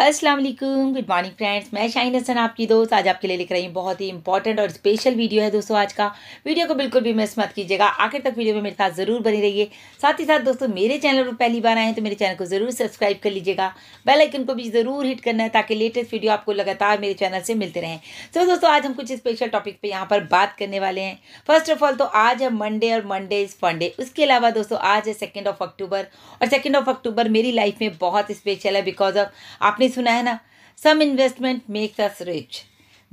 अस्सलाम वालेकुम good morning friends मैं शाहिन हसन आपकी दोस्त आज आपके लिए लिख रही हूँ बहुत ही इंपॉर्टेंट और स्पेशल वीडियो है दोस्तों आज का वीडियो को बिल्कुल भी मिस मत कीजिएगा आखिर तक वीडियो में मेरे साथ ज़रूर बनी रहिए साथ ही साथ दोस्तों मेरे चैनल पर पहली बार आए हैं तो मेरे चैनल को ज़रूर सब्सक्राइब कर लीजिएगा बेलाइकन को भी ज़रूर हिट करना है ताकि लेटेस्ट वीडियो आपको लगातार मेरे चैनल से मिलते रहें तो दोस्तों आज हम कुछ स्पेशल टॉपिक पर यहाँ पर बात करने वाले हैं फर्स्ट ऑफ ऑल तो आज है मंडे और मंडे इज़ फंडे उसके अलावा दोस्तों आज है सेकेंड ऑफ अक्टूबर और सेकेंड ऑफ अक्टूबर मेरी लाइफ में बहुत स्पेशल है बिकॉज ऑफ आपने आपने सुना है ना some investment makes us rich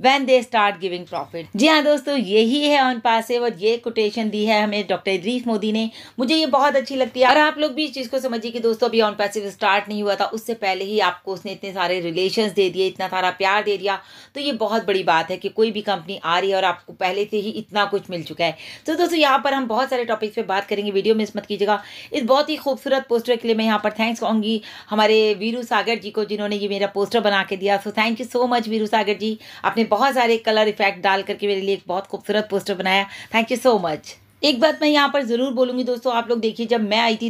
when they start giving profit जी हाँ दोस्तों यही है ऑन पासिव और ये कोटेशन दी है हमें डॉक्टर रीफ मोदी ने मुझे ये बहुत अच्छी लगती है और आप लोग भी इस चीज़ को समझिए कि दोस्तों अभी ऑन पैसिव स्टार्ट नहीं हुआ था उससे पहले ही आपको उसने इतने सारे रिलेशन दे दिए इतना सारा प्यार दे दिया तो ये बहुत बड़ी बात है कि कोई भी कंपनी आ रही है और आपको पहले से ही इतना कुछ मिल चुका है तो दोस्तों यहाँ पर हम बहुत सारे टॉपिक्स पर बात करेंगे वीडियो मिस मत कीजिएगा इस बहुत ही खूबसूरत पोस्टर के लिए मैं यहाँ पर थैंक्स कहूँगी हमारे वीरू सागर जी को जिन्होंने ये मेरा पोस्टर बना के दिया so thank you so much Veeru Sagar ji आपने बहुत सारे कलर इफेक्ट डाल करके मेरे लिए एक बहुत खूबसूरत पोस्टर बनाया थैंक यू सो मच एक बात मैं यहाँ पर ज़रूर बोलूँगी दोस्तों आप लोग देखिए जब मैं आई थी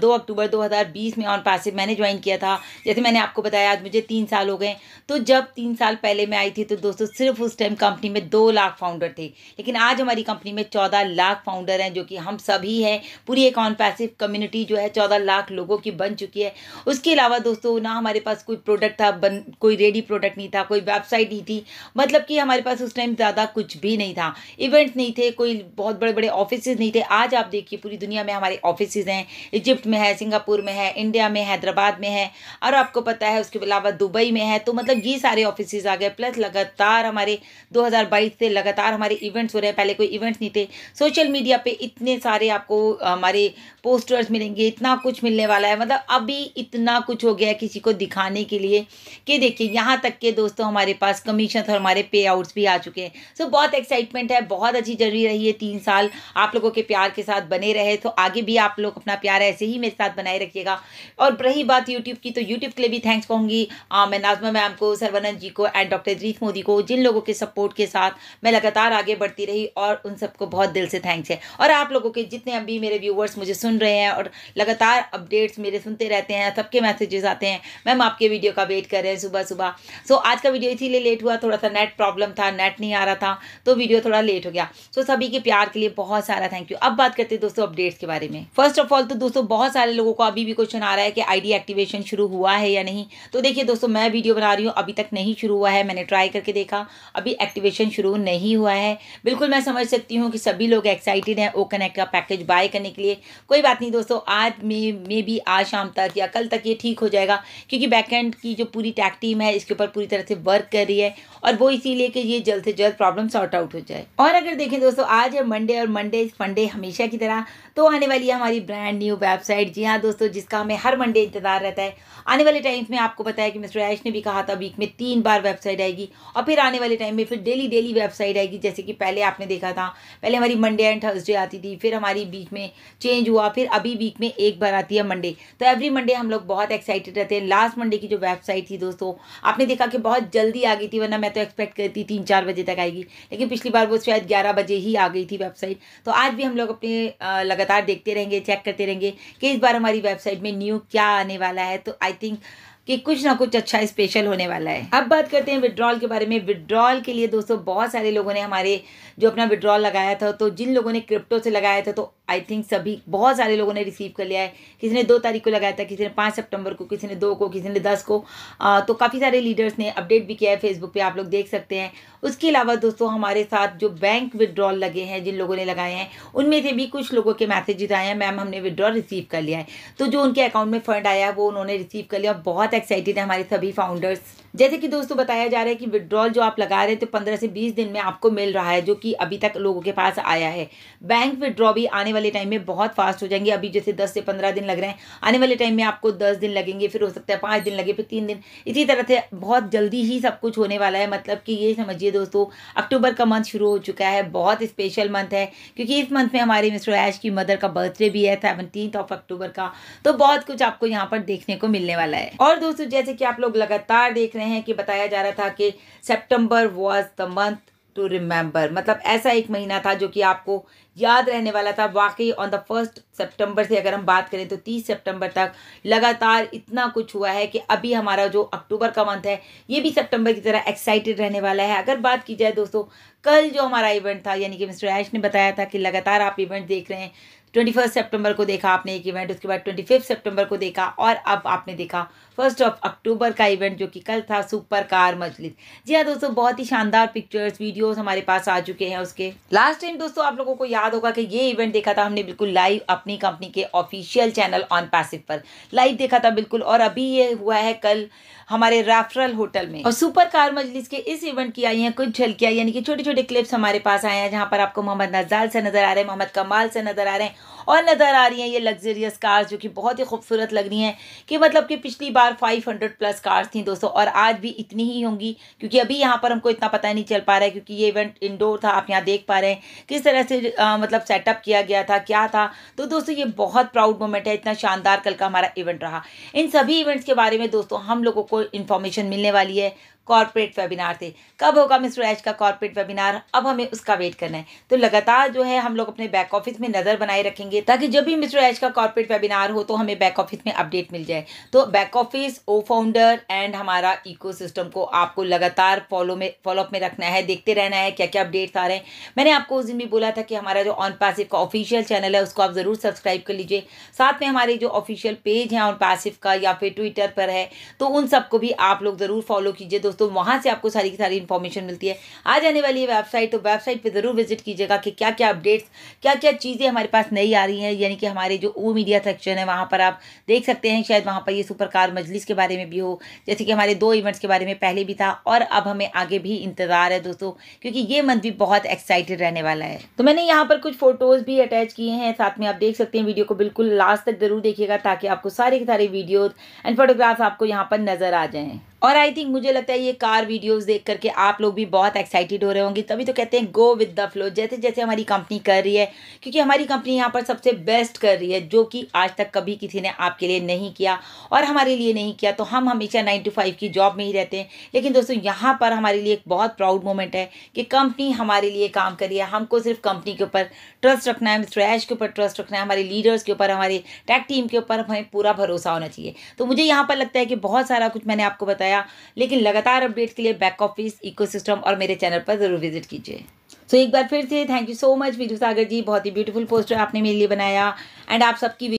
दो अक्टूबर 2020 में ऑन पासिव मैंने ज्वाइन किया था जैसे मैंने आपको बताया आज मुझे तीन साल हो गए तो जब तीन साल पहले मैं आई थी तो दोस्तों सिर्फ उस टाइम कंपनी में दो लाख फाउंडर थे लेकिन आज हमारी कंपनी में चौदह लाख फाउंडर हैं जो कि हम सभी हैं पूरी एक ऑन पैसिव कम्युनिटी जो है चौदह लाख लोगों की बन चुकी है उसके अलावा दोस्तों ना हमारे पास कोई प्रोडक्ट था बन कोई रेडी प्रोडक्ट नहीं था कोई वेबसाइट नहीं थी मतलब कि हमारे पास उस टाइम ज़्यादा कुछ भी नहीं था इवेंट्स नहीं थे कोई बहुत बड़े बड़े ऑफिस नहीं थे आज आप देखिए पूरी दुनिया में हमारे ऑफिस हैं इजिप्ट में है सिंगापुर में है इंडिया में हैदराबाद में है और आपको पता है उसके अलावा दुबई में है तो मतलब ये सारे ऑफिस आ गए प्लस लगातार हमारे 2022 से लगातार हमारे इवेंट्स हो रहे हैं पहले कोई इवेंट्स नहीं थे सोशल मीडिया पर इतने सारे आपको हमारे पोस्टर्स मिलेंगे इतना कुछ मिलने वाला है मतलब अभी इतना कुछ हो गया है किसी को दिखाने के लिए कि देखिए यहाँ तक के दोस्तों हमारे पास कमीशन और हमारे पे आउट्स भी आ चुके हैं सो so, बहुत एक्साइटमेंट है बहुत अच्छी जर्नी रही है तीन साल आप लोगों के प्यार के साथ बने रहे तो आगे भी आप लोग अपना प्यार ऐसे ही मेरे साथ बनाए रखिएगा और रही बात यूट्यूब की तो यूट्यूब के लिए भी थैंक्स कहूँगी मैं नाजमा मैम को सरवनंद जी को एंड डॉक्टर जीत मोदी को जिन लोगों के सपोर्ट के साथ मैं लगातार आगे बढ़ती रही और उन सबको बहुत दिल से थैंक्स है और आप लोगों के जितने अभी मेरे व्यूवर्स मुझे सुन रहे हैं और लगातार अपडेट्स मेरे सुनते रहते हैं सबके मैसेजेस आते हैं मैम आपके वीडियो का वेट कर रहे हैं सुबह सुबह सो आज का वीडियो इसीलिए लेट हुआ थोड़ा सा नेट प्रॉब्लम था नेट नहीं आ रहा था तो वीडियो थोड़ा लेट हो गया सो सभी के प्यार के लिए बहुत सारा थैंक यू अब बात करते हैं दोस्तों अपडेट्स के बारे में फर्स्ट ऑफ ऑल तो दोस्तों बहुत सारे लोगों को अभी भी क्वेश्चन आ रहा है कि आईडी एक्टिवेशन शुरू हुआ है या नहीं तो देखिए दोस्तों मैं वीडियो बना रही हूँ अभी तक नहीं शुरू हुआ है मैंने ट्राई करके देखा अभी एक्टिवेशन शुरू नहीं हुआ है बिल्कुल मैं समझ सकती हूँ कि सभी लोग एक्साइटेड हैं ओ कनेक्ट का पैकेज बाय करने के लिए कोई बात नहीं दोस्तों आज मे मे भी आज शाम तक या कल तक ये ठीक हो जाएगा क्योंकि बैकेंड की जो पूरी टैक टीम है इसके ऊपर पूरी तरह से वर्क कर रही है और वो इसीलिए कि ये जल्द से जल्द प्रॉब्लम सॉर्ट आउट हो जाए और अगर देखें दोस्तों आज है मंडे और मंडे रितेश फंडे हमेशा की तरह तो आने वाली है हमारी ब्रांड न्यू वेबसाइट जी हाँ दोस्तों जिसका हमें हर मंडे इंतजार रहता है आने वाले टाइम में आपको पता है कि मिस्टर ऐश ने भी कहा था वीक में तीन बार वेबसाइट आएगी और फिर आने वाले टाइम में फिर डेली डेली वेबसाइट आएगी जैसे कि पहले आपने देखा था पहले हमारी मंडे एंड थर्सडे आती थी फिर हमारी बीच में चेंज हुआ फिर अभी वीक में एक बार आती है मंडे तो एवरी मंडे हम लोग बहुत एक्साइटेड रहते हैं लास्ट मंडे की जो वेबसाइट थी दोस्तों आपने देखा कि बहुत जल्दी आ गई थी वरना मैं तो एक्सपेक्ट करती तीन चार बजे तक आएगी लेकिन पिछली बार वो शायद ग्यारह बजे ही आ गई थी वेबसाइट तो आज भी हम लोग अपने लगातार देखते रहेंगे चेक करते रहेंगे कि इस बार हमारी वेबसाइट में न्यू क्या आने वाला है तो आई थिंक कि कुछ ना कुछ अच्छा स्पेशल होने वाला है अब बात करते हैं विड्रॉल के बारे में विड्रॉल के लिए दोस्तों बहुत सारे लोगों ने हमारे जो अपना विड्रॉल लगाया था तो जिन लोगों ने क्रिप्टो से लगाया था तो आई थिंक सभी बहुत सारे लोगों ने रिसीव कर लिया है किसी ने दो तारीख को लगाया था किसी ने पाँच सितंबर को किसी ने दो को किसी ने दस को आ, तो काफ़ी सारे लीडर्स ने अपडेट भी किया है फेसबुक पे आप लोग देख सकते हैं उसके अलावा दोस्तों हमारे साथ जो बैंक विड्रॉल लगे हैं जिन लोगों ने लगाए हैं उनमें से भी कुछ लोगों के मैसेजेज आए हैं मैम हमने विड्रॉल रिसीव कर लिया है तो जो उनके अकाउंट में फ़ंड आया है वो उन्होंने रिसीव कर लिया बहुत एक्साइटेड है हमारे सभी फाउंडर्स जैसे कि दोस्तों बताया जा रहा है कि विड्रॉल जो आप लगा रहे हैं तो पंद्रह से बीस दिन में आपको मिल रहा है जो कि अभी तक लोगों के पास आया है बैंक विड्रॉ भी आने वाले टाइम में बहुत फास्ट हो जाएंगे अभी जैसे दस से पंद्रह दिन लग रहे हैं आने वाले टाइम में आपको दस दिन लगेंगे फिर हो सकता है पाँच दिन लगे फिर तीन दिन इसी तरह से बहुत जल्दी ही सब कुछ होने वाला है मतलब कि ये समझिए दोस्तों अक्टूबर का मंथ शुरू हो चुका है बहुत स्पेशल मंथ है क्योंकि इस मंथ में हमारे मिस्टर ऐश की मदर का बर्थडे भी है सेवनटीन ऑफ अक्टूबर का तो बहुत कुछ आपको यहाँ पर देखने को मिलने वाला है और दोस्तों जैसे कि आप लोग लगातार देख रहे हैं हैं कि बताया जा रहा था कि September was the month to remember मतलब ऐसा एक महीना था जो कि आपको याद रहने वाला था वाकई ऑन द फर्स्ट सितंबर से अगर हम बात करें तो तीस सितंबर तक लगातार इतना कुछ हुआ है कि अभी हमारा जो अक्टूबर का मंथ है ये भी सितंबर की तरह एक्साइटेड रहने वाला है अगर बात की जाए दोस्तों कल जो हमारा इवेंट था यानी कि मिस्टर ऐश ने बताया था कि लगातार आप इवेंट देख रहे हैं ट्वेंटी फर्स्ट सेप्टेम्बर को देखा आपने एक इवेंट उसके बाद ट्वेंटी फिफ्थ सेप्टेम्बर को देखा और अब आपने देखा फर्स्ट ऑफ अक्टूबर का इवेंट जो कि कल था सुपर कार मजलिस जी हाँ दोस्तों बहुत ही शानदार पिक्चर्स वीडियोस हमारे पास आ चुके हैं उसके लास्ट टाइम दोस्तों आप लोगों को याद होगा कि ये इवेंट देखा था हमने बिल्कुल लाइव अपनी कंपनी के ऑफिशियल चैनल ऑन पैसिव पर लाइव देखा था बिल्कुल और अभी ये हुआ है कल हमारे राफरल होटल में और सुपर कार मजलिस के इस इवेंट की आई है कुछ झलकियाँ यानी कि छोटे छोटे क्लिप्स हमारे पास आए हैं जहाँ पर आपको मोहम्मद नजाल से नजर आ रहे हैं मोहम्मद कमाल से नजर आ रहे हैं और नज़र आ रही हैं ये लग्जरियस कार्स जो कि बहुत ही खूबसूरत लग रही हैं कि मतलब कि पिछली बार 500 प्लस कार्स थी दोस्तों और आज भी इतनी ही होंगी क्योंकि अभी यहाँ पर हमको इतना पता नहीं चल पा रहा है क्योंकि ये इवेंट इंडोर था आप यहाँ देख पा रहे हैं किस तरह से आ, मतलब सेटअप किया गया था क्या था तो दोस्तों ये बहुत प्राउड मोमेंट है इतना शानदार कल का हमारा इवेंट रहा इन सभी इवेंट्स के बारे में दोस्तों हम लोगों को इन्फॉर्मेशन मिलने वाली है कॉर्पोरेट वेबिनार थे कब होगा मिस्टर ऐश का कॉर्पोरेट वेबिनार अब हमें उसका वेट करना है तो लगातार जो है हम लोग अपने बैक ऑफिस में नज़र बनाए रखेंगे ताकि जब भी मिस्टर ऐश का कॉर्पोरेट वेबिनार हो तो हमें बैक ऑफिस में अपडेट मिल जाए तो back office O founder and हमारा इको को आपको लगातार फॉलो में फॉलोअप में रखना है देखते रहना है क्या क्या अपडेट्स आ रहे हैं मैंने आपको उस दिन भी बोला था कि हमारा जो ऑन पैसिव का ऑफिशियल चैनल है उसको आप ज़रूर सब्सक्राइब कर लीजिए साथ में हमारे जो ऑफिशियल पेज है ऑन पैसिव का या फिर ट्विटर पर है तो उन सबको भी आप लोग ज़रूर फॉलो कीजिए दोस्तों दोस्तों वहाँ से आपको सारी की सारी इन्फॉर्मेशन मिलती है आज आने वाली है वेबसाइट तो वेबसाइट पर ज़रूर विजिट कीजिएगा कि क्या क्या अपडेट्स क्या क्या चीज़ें हमारे पास नई आ रही हैं यानी कि हमारे जो ओ मीडिया सेक्शन है वहाँ पर आप देख सकते हैं शायद वहाँ पर ये सुपर कार मजलिस के बारे में भी हो जैसे कि हमारे दो इवेंट्स के बारे में पहले भी था और अब हमें आगे भी इंतज़ार है दोस्तों क्योंकि ये मंथ भी बहुत एक्साइटेड रहने वाला है तो मैंने यहाँ पर कुछ फ़ोटोज़ भी अटैच किए हैं साथ में आप देख सकते हैं वीडियो को बिल्कुल लास्ट तक ज़रूर देखिएगा ताकि आपको सारे के सारे वीडियोज़ एंड फोटोग्राफ्स आपको यहाँ पर नज़र आ जाएँ और आई थिंक मुझे लगता है ये कार वीडियोस देख करके आप लोग भी बहुत एक्साइटेड हो रहे होंगे तभी तो कहते हैं गो विद द फ्लो जैसे जैसे हमारी कंपनी कर रही है क्योंकि हमारी कंपनी यहाँ पर सबसे बेस्ट कर रही है जो कि आज तक कभी किसी ने आपके लिए नहीं किया और हमारे लिए नहीं किया तो हम हमेशा नाइन टू फाइव की जॉब में ही रहते हैं लेकिन दोस्तों यहाँ पर हमारे लिए एक बहुत प्राउड मोमेंट है कि कंपनी हमारे लिए काम कर रही है हमको सिर्फ कंपनी के ऊपर ट्रस्ट रखना है स्ट्रैश के ऊपर ट्रस्ट रखना है हमारे लीडर्स के ऊपर हमारे टैक टीम के ऊपर हमें पूरा भरोसा होना चाहिए तो मुझे यहाँ पर लगता है कि बहुत सारा कुछ मैंने आपको बताया बताया लेकिन लगातार अपडेट के लिए बैक ऑफिस इकोसिस्टम और मेरे चैनल पर ज़रूर विजिट कीजिए सो so, एक बार फिर से thank you so much Viju Sagar ji बहुत ही ब्यूटीफुल पोस्टर आपने मेरे लिए बनाया एंड आप सबकी